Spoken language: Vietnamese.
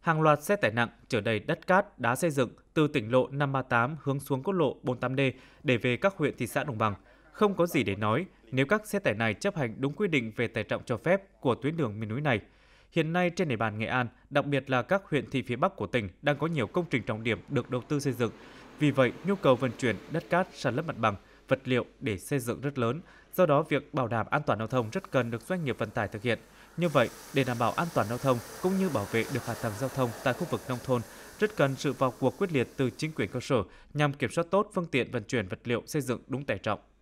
hàng loạt xe tải nặng chở đầy đất cát, đá xây dựng từ tỉnh lộ 538 hướng xuống quốc lộ 48D để về các huyện thị xã đồng bằng. Không có gì để nói nếu các xe tải này chấp hành đúng quy định về tải trọng cho phép của tuyến đường miền núi này. Hiện nay trên địa bàn Nghệ An, đặc biệt là các huyện thị phía Bắc của tỉnh đang có nhiều công trình trọng điểm được đầu tư xây dựng. Vì vậy, nhu cầu vận chuyển đất cát sàn lấp mặt bằng, vật liệu để xây dựng rất lớn, do đó việc bảo đảm an toàn giao thông rất cần được doanh nghiệp vận tải thực hiện. Như vậy, để đảm bảo an toàn giao thông cũng như bảo vệ được hạ tầng giao thông tại khu vực nông thôn, rất cần sự vào cuộc quyết liệt từ chính quyền cơ sở nhằm kiểm soát tốt phương tiện vận chuyển vật liệu xây dựng đúng tải trọng.